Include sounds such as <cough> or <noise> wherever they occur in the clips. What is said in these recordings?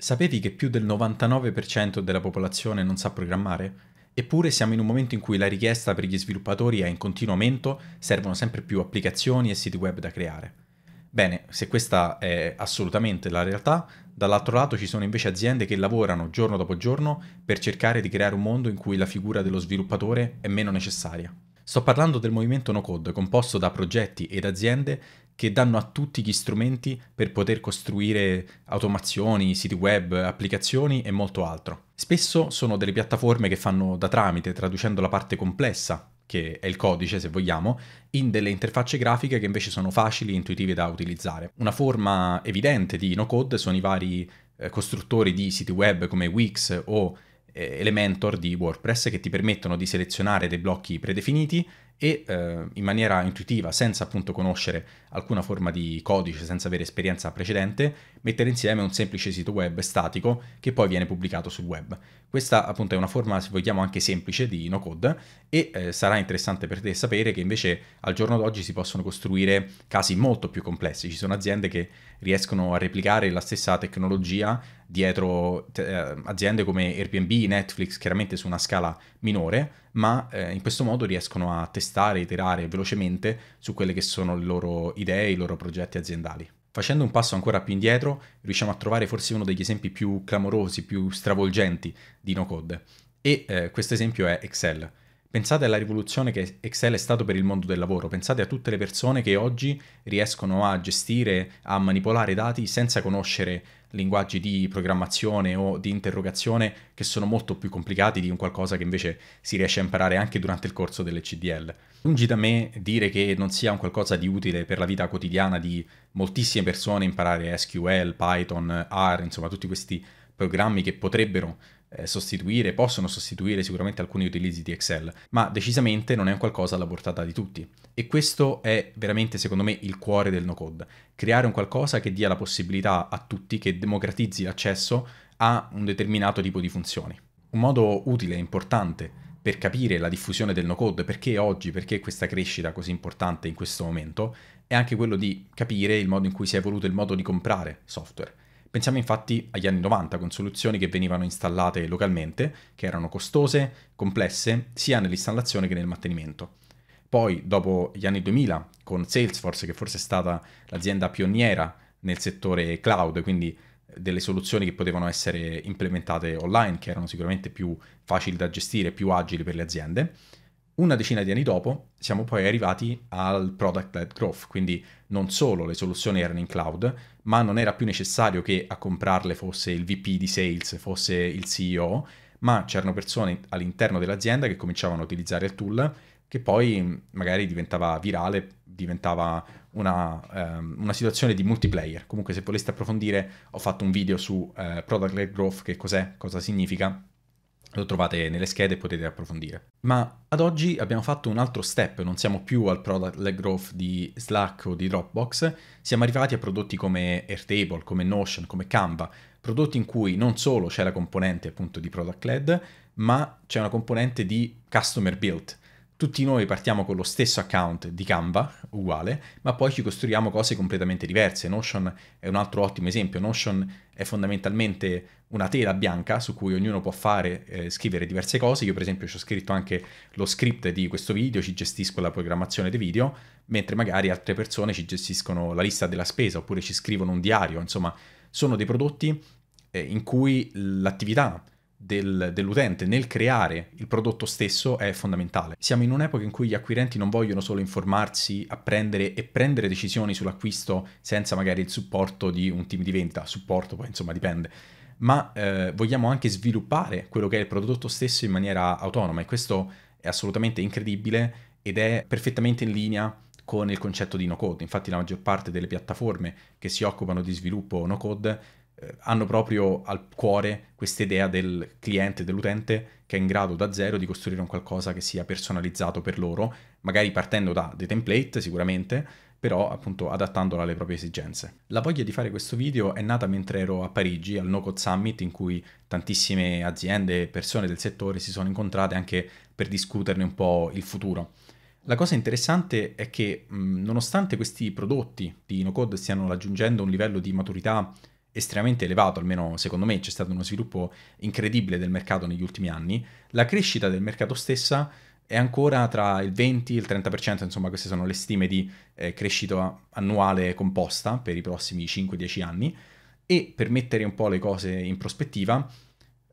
Sapevi che più del 99% della popolazione non sa programmare? Eppure siamo in un momento in cui la richiesta per gli sviluppatori è in continuo aumento, servono sempre più applicazioni e siti web da creare. Bene, se questa è assolutamente la realtà, dall'altro lato ci sono invece aziende che lavorano giorno dopo giorno per cercare di creare un mondo in cui la figura dello sviluppatore è meno necessaria. Sto parlando del movimento no code composto da progetti ed aziende che danno a tutti gli strumenti per poter costruire automazioni, siti web, applicazioni e molto altro. Spesso sono delle piattaforme che fanno da tramite, traducendo la parte complessa, che è il codice se vogliamo, in delle interfacce grafiche che invece sono facili e intuitive da utilizzare. Una forma evidente di no-code sono i vari eh, costruttori di siti web come Wix o eh, Elementor di WordPress che ti permettono di selezionare dei blocchi predefiniti e eh, in maniera intuitiva, senza appunto conoscere alcuna forma di codice, senza avere esperienza precedente, mettere insieme un semplice sito web statico che poi viene pubblicato sul web. Questa appunto è una forma, se vogliamo, anche semplice di no code e eh, sarà interessante per te sapere che invece al giorno d'oggi si possono costruire casi molto più complessi. Ci sono aziende che riescono a replicare la stessa tecnologia dietro eh, aziende come Airbnb, Netflix, chiaramente su una scala minore, ma eh, in questo modo riescono a testare, iterare velocemente su quelle che sono le loro idee, i loro progetti aziendali. Facendo un passo ancora più indietro, riusciamo a trovare forse uno degli esempi più clamorosi, più stravolgenti di no code. E eh, questo esempio è Excel. Pensate alla rivoluzione che Excel è stato per il mondo del lavoro, pensate a tutte le persone che oggi riescono a gestire, a manipolare dati senza conoscere linguaggi di programmazione o di interrogazione che sono molto più complicati di un qualcosa che invece si riesce a imparare anche durante il corso delle CDL. Lungi da me dire che non sia un qualcosa di utile per la vita quotidiana di moltissime persone imparare SQL, Python, R, insomma tutti questi programmi che potrebbero eh, sostituire, possono sostituire sicuramente alcuni utilizzi di Excel, ma decisamente non è un qualcosa alla portata di tutti. E questo è veramente, secondo me, il cuore del no-code. Creare un qualcosa che dia la possibilità a tutti, che democratizzi l'accesso a un determinato tipo di funzioni. Un modo utile e importante per capire la diffusione del no-code, perché oggi, perché questa crescita così importante in questo momento, è anche quello di capire il modo in cui si è evoluto il modo di comprare software. Pensiamo infatti agli anni 90 con soluzioni che venivano installate localmente, che erano costose, complesse, sia nell'installazione che nel mantenimento. Poi, dopo gli anni 2000, con Salesforce, che forse è stata l'azienda pioniera nel settore cloud, quindi eh, delle soluzioni che potevano essere implementate online, che erano sicuramente più facili da gestire, più agili per le aziende. Una decina di anni dopo siamo poi arrivati al product-led growth, quindi non solo le soluzioni erano in cloud, ma non era più necessario che a comprarle fosse il VP di sales, fosse il CEO, ma c'erano persone all'interno dell'azienda che cominciavano a utilizzare il tool che poi mm, magari diventava virale, diventava una, ehm, una, situazione di multiplayer. Comunque se voleste approfondire ho fatto un video su eh, Product Led Growth, che cos'è, cosa significa, lo trovate nelle schede e potete approfondire. Ma ad oggi abbiamo fatto un altro step, non siamo più al product led growth di Slack o di Dropbox, siamo arrivati a prodotti come Airtable, come Notion, come Canva, prodotti in cui non solo c'è la componente appunto di product led, ma c'è una componente di customer built, tutti noi partiamo con lo stesso account di Canva, uguale, ma poi ci costruiamo cose completamente diverse. Notion è un altro ottimo esempio. Notion è fondamentalmente una tela bianca su cui ognuno può fare, eh, scrivere diverse cose. Io per esempio ci ho scritto anche lo script di questo video, ci gestisco la programmazione dei video, mentre magari altre persone ci gestiscono la lista della spesa oppure ci scrivono un diario. Insomma, sono dei prodotti eh, in cui l'attività del, dell'utente nel creare il prodotto stesso è fondamentale. Siamo in un'epoca in cui gli acquirenti non vogliono solo informarsi, apprendere e prendere decisioni sull'acquisto senza magari il supporto di un team di vendita, supporto poi insomma dipende, ma eh, vogliamo anche sviluppare quello che è il prodotto stesso in maniera autonoma e questo è assolutamente incredibile ed è perfettamente in linea con il concetto di no code. Infatti la maggior parte delle piattaforme che si occupano di sviluppo no code eh, hanno proprio al cuore questa idea del cliente, dell'utente che è in grado da zero di costruire un qualcosa che sia personalizzato per loro, magari partendo da dei template sicuramente, però appunto adattandola alle proprie esigenze. La voglia di fare questo video è nata mentre ero a Parigi al NoCode Summit in cui tantissime aziende e persone del settore si sono incontrate anche per discuterne un po' il futuro. La cosa interessante è che mh, nonostante questi prodotti di NoCode stiano raggiungendo un livello di maturità estremamente elevato, almeno secondo me c'è stato uno sviluppo incredibile del mercato negli ultimi anni, la crescita del mercato stessa è ancora tra il 20 e il 30%, insomma queste sono le stime di eh, crescita annuale composta per i prossimi 5-10 anni e per mettere un po' le cose in prospettiva,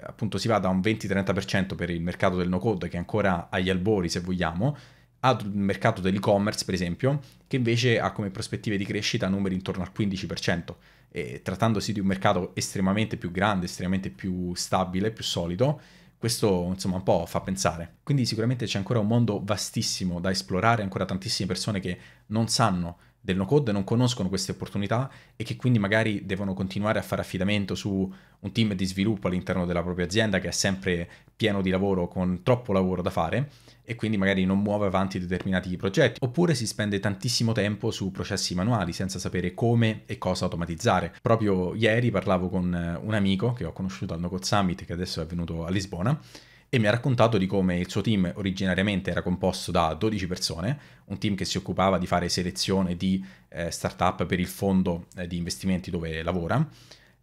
appunto si va da un 20-30% per il mercato del no code che è ancora agli albori se vogliamo, ad un mercato dell'e-commerce, per esempio, che invece ha come prospettive di crescita numeri intorno al 15%. E trattandosi di un mercato estremamente più grande, estremamente più stabile, più solido, questo insomma un po' fa pensare. Quindi sicuramente c'è ancora un mondo vastissimo da esplorare, ancora tantissime persone che non sanno del no code non conoscono queste opportunità e che quindi magari devono continuare a fare affidamento su un team di sviluppo all'interno della propria azienda che è sempre pieno di lavoro con troppo lavoro da fare e quindi magari non muove avanti determinati progetti oppure si spende tantissimo tempo su processi manuali senza sapere come e cosa automatizzare. Proprio ieri parlavo con un amico che ho conosciuto al No Code Summit che adesso è venuto a Lisbona e mi ha raccontato di come il suo team originariamente era composto da 12 persone, un team che si occupava di fare selezione di eh, startup per il fondo eh, di investimenti dove lavora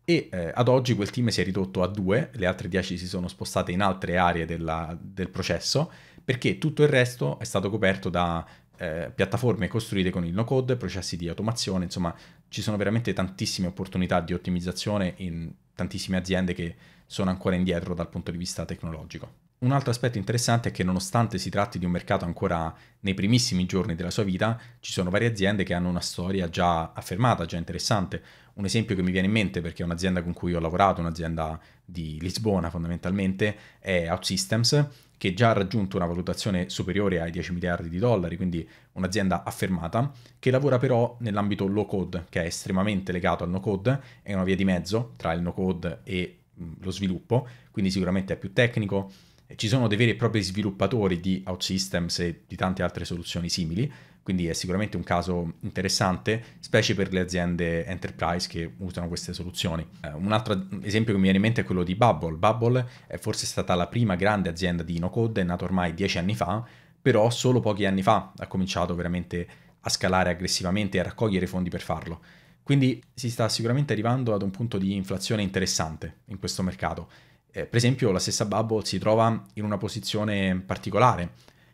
e eh, ad oggi quel team si è ridotto a due, le altre 10 si sono spostate in altre aree della, del processo perché tutto il resto è stato coperto da eh, piattaforme costruite con il no code, processi di automazione, insomma ci sono veramente tantissime opportunità di ottimizzazione in tantissime aziende che sono ancora indietro dal punto di vista tecnologico. Un altro aspetto interessante è che nonostante si tratti di un mercato ancora nei primissimi giorni della sua vita, ci sono varie aziende che hanno una storia già affermata, già interessante. Un esempio che mi viene in mente perché è un'azienda con cui ho lavorato, un'azienda di Lisbona fondamentalmente, è OutSystems, che già ha raggiunto una valutazione superiore ai 10 miliardi di dollari, quindi un'azienda affermata, che lavora però nell'ambito low code, che è estremamente legato al no code, è una via di mezzo tra il no code e lo sviluppo, quindi sicuramente è più tecnico. Ci sono dei veri e propri sviluppatori di OutSystems e di tante altre soluzioni simili, quindi è sicuramente un caso interessante, specie per le aziende enterprise che usano queste soluzioni. Eh, un altro esempio che mi viene in mente è quello di Bubble. Bubble è forse stata la prima grande azienda di no-code, è nata ormai dieci anni fa, però solo pochi anni fa ha cominciato veramente a scalare aggressivamente e a raccogliere fondi per farlo. Quindi si sta sicuramente arrivando ad un punto di inflazione interessante in questo mercato. Eh, per esempio la stessa Bubble si trova in una posizione particolare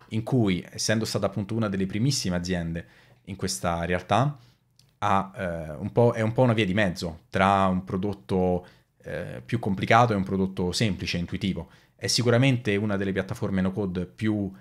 in cui, essendo stata appunto una delle primissime aziende in questa realtà, ha, eh, un è un po' una via di mezzo tra un prodotto eh, più complicato e un prodotto semplice, intuitivo. È sicuramente una delle piattaforme no code più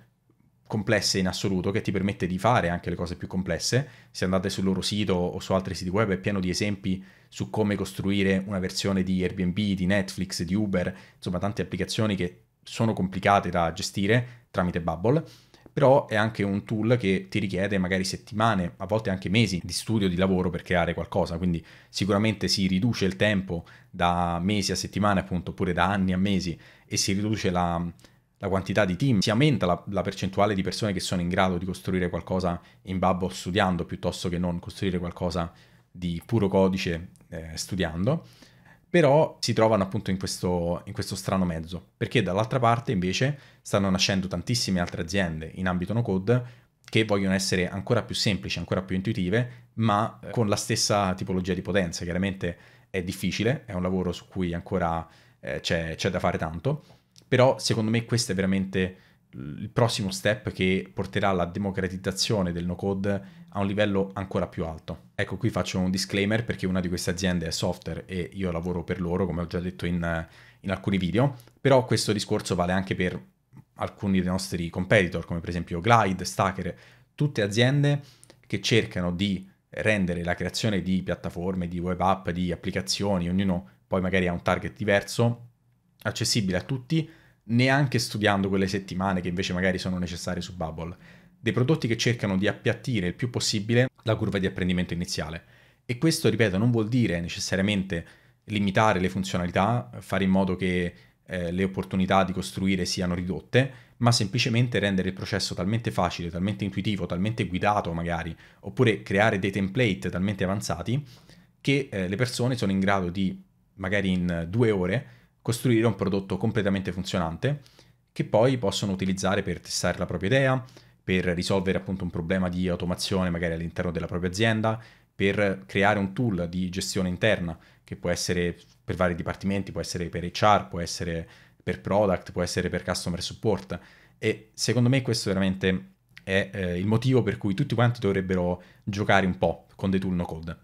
complesse in assoluto, che ti permette di fare anche le cose più complesse. Se andate sul loro sito o su altri siti web è pieno di esempi su come costruire una versione di Airbnb, di Netflix, di Uber, insomma tante applicazioni che sono complicate da gestire tramite Bubble, però è anche un tool che ti richiede magari settimane, a volte anche mesi di studio, di lavoro per creare qualcosa, quindi sicuramente si riduce il tempo da mesi a settimane appunto, oppure da anni a mesi e si riduce la la quantità di team, si aumenta la, la, percentuale di persone che sono in grado di costruire qualcosa in bubble studiando piuttosto che non costruire qualcosa di puro codice eh, studiando, però si trovano appunto in questo, in questo strano mezzo, perché dall'altra parte invece stanno nascendo tantissime altre aziende in ambito no code che vogliono essere ancora più semplici, ancora più intuitive, ma eh, con la stessa tipologia di potenza. Chiaramente è difficile, è un lavoro su cui ancora eh, c'è, c'è da fare tanto, però secondo me questo è veramente il prossimo step che porterà la democratizzazione del no-code a un livello ancora più alto. Ecco, qui faccio un disclaimer perché una di queste aziende è software e io lavoro per loro, come ho già detto in, in alcuni video, però questo discorso vale anche per alcuni dei nostri competitor, come per esempio Glide, Stacker, tutte aziende che cercano di rendere la creazione di piattaforme, di web app, di applicazioni, ognuno poi magari ha un target diverso, accessibile a tutti, neanche studiando quelle settimane che invece magari sono necessarie su Bubble. Dei prodotti che cercano di appiattire il più possibile la curva di apprendimento iniziale. E questo, ripeto, non vuol dire necessariamente limitare le funzionalità, fare in modo che eh, le opportunità di costruire siano ridotte, ma semplicemente rendere il processo talmente facile, talmente intuitivo, talmente guidato magari, oppure creare dei template talmente avanzati che eh, le persone sono in grado di, magari in due ore, costruire un prodotto completamente funzionante che poi possono utilizzare per testare la propria idea, per risolvere appunto un problema di automazione magari all'interno della propria azienda, per creare un tool di gestione interna che può essere per vari dipartimenti, può essere per HR, può essere per product, può essere per customer support e secondo me questo veramente è eh, il motivo per cui tutti quanti dovrebbero giocare un po' con dei tool no code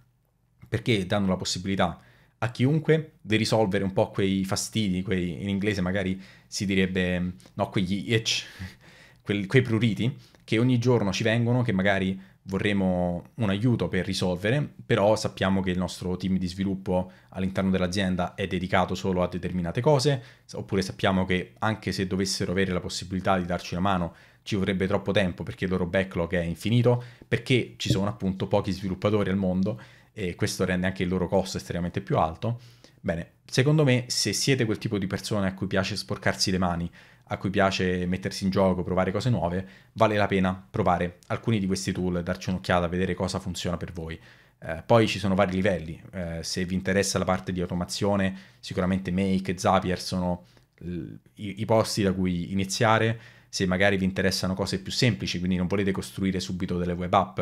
perché danno la possibilità a chiunque di risolvere un po' quei fastidi, quei, in inglese magari si direbbe, mm, no, quegli itch, <laughs> quei, quei pruriti che ogni giorno ci vengono, che magari vorremmo un aiuto per risolvere, però sappiamo che il nostro team di sviluppo all'interno dell'azienda è dedicato solo a determinate cose, oppure sappiamo che anche se dovessero avere la possibilità di darci una mano, ci vorrebbe troppo tempo perché il loro backlog è infinito, perché ci sono appunto pochi sviluppatori al mondo e questo rende anche il loro costo estremamente più alto. Bene, secondo me se siete quel tipo di persone a cui piace sporcarsi le mani, a cui piace mettersi in gioco, provare cose nuove, vale la pena provare alcuni di questi tool, e darci un'occhiata, vedere cosa funziona per voi. Eh, poi ci sono vari livelli, eh, se vi interessa la parte di automazione, sicuramente Make e Zapier sono l- i-, i posti da cui iniziare, se magari vi interessano cose più semplici, quindi non volete costruire subito delle web app,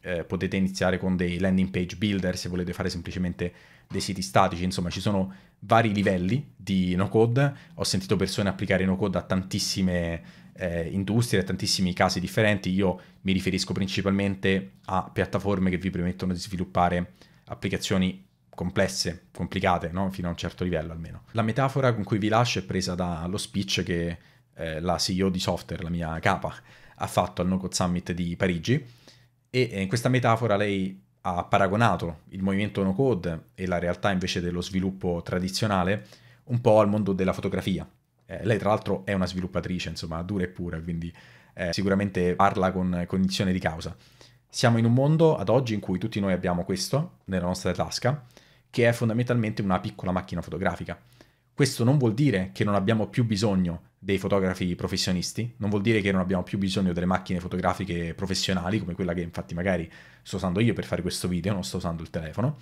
eh, potete iniziare con dei landing page builder se volete fare semplicemente dei siti statici, insomma ci sono vari livelli di no code, ho sentito persone applicare no code a tantissime eh, industrie, a tantissimi casi differenti, io mi riferisco principalmente a piattaforme che vi permettono di sviluppare applicazioni complesse, complicate, no? fino a un certo livello almeno. La metafora con cui vi lascio è presa dallo speech che eh, la CEO di software, la mia capa, ha fatto al No Code Summit di Parigi e eh, in questa metafora lei ha paragonato il movimento no code e la realtà invece dello sviluppo tradizionale un po' al mondo della fotografia. Eh, lei tra l'altro è una sviluppatrice, insomma, dura e pura, quindi eh, sicuramente parla con cognizione di causa. Siamo in un mondo ad oggi in cui tutti noi abbiamo questo nella nostra tasca, che è fondamentalmente una piccola macchina fotografica. Questo non vuol dire che non abbiamo più bisogno dei fotografi professionisti, non vuol dire che non abbiamo più bisogno delle macchine fotografiche professionali, come quella che infatti magari sto usando io per fare questo video, non sto usando il telefono.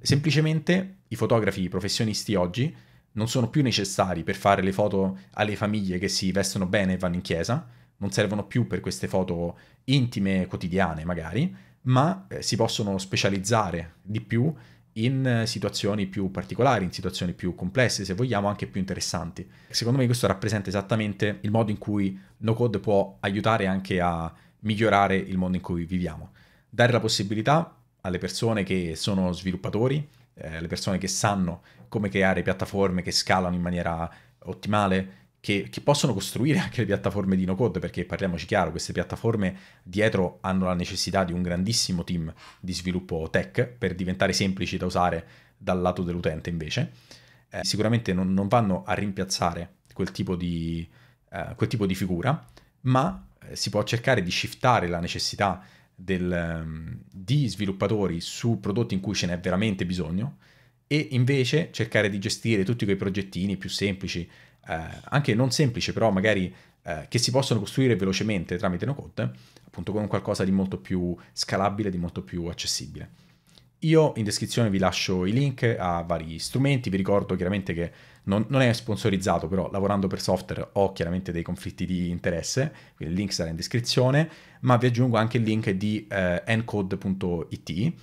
Semplicemente i fotografi professionisti oggi non sono più necessari per fare le foto alle famiglie che si vestono bene e vanno in chiesa, non servono più per queste foto intime, quotidiane magari, ma eh, si possono specializzare di più in situazioni più particolari, in situazioni più complesse, se vogliamo anche più interessanti. Secondo me questo rappresenta esattamente il modo in cui no code può aiutare anche a migliorare il mondo in cui viviamo. Dare la possibilità alle persone che sono sviluppatori, eh, le persone che sanno come creare piattaforme che scalano in maniera ottimale, che, che, possono costruire anche le piattaforme di no code, perché parliamoci chiaro, queste piattaforme dietro hanno la necessità di un grandissimo team di sviluppo tech per diventare semplici da usare dal lato dell'utente invece. Eh, sicuramente non, non, vanno a rimpiazzare quel tipo di, eh, quel tipo di figura, ma eh, si può cercare di shiftare la necessità del, ehm, di sviluppatori su prodotti in cui ce n'è veramente bisogno e invece cercare di gestire tutti quei progettini più semplici eh, anche non semplici, però magari eh, che si possono costruire velocemente tramite no code, appunto con qualcosa di molto più scalabile, di molto più accessibile. Io in descrizione vi lascio i link a vari strumenti, vi ricordo chiaramente che non, non, è sponsorizzato, però lavorando per software ho chiaramente dei conflitti di interesse, quindi il link sarà in descrizione, ma vi aggiungo anche il link di eh, encode.it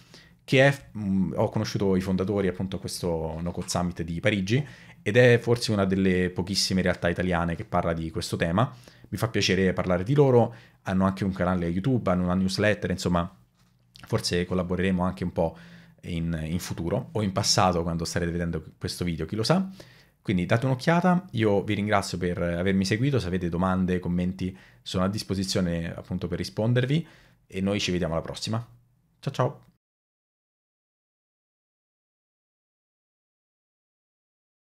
che è, mh, mm, ho conosciuto i fondatori appunto a questo NoCode Summit di Parigi ed è forse una delle pochissime realtà italiane che parla di questo tema. Mi fa piacere parlare di loro, hanno anche un canale YouTube, hanno una newsletter, insomma, forse collaboreremo anche un po' in, in futuro o in passato quando starete vedendo questo video, chi lo sa. Quindi date un'occhiata, io vi ringrazio per avermi seguito, se avete domande, commenti, sono a disposizione appunto per rispondervi e noi ci vediamo alla prossima. Ciao ciao!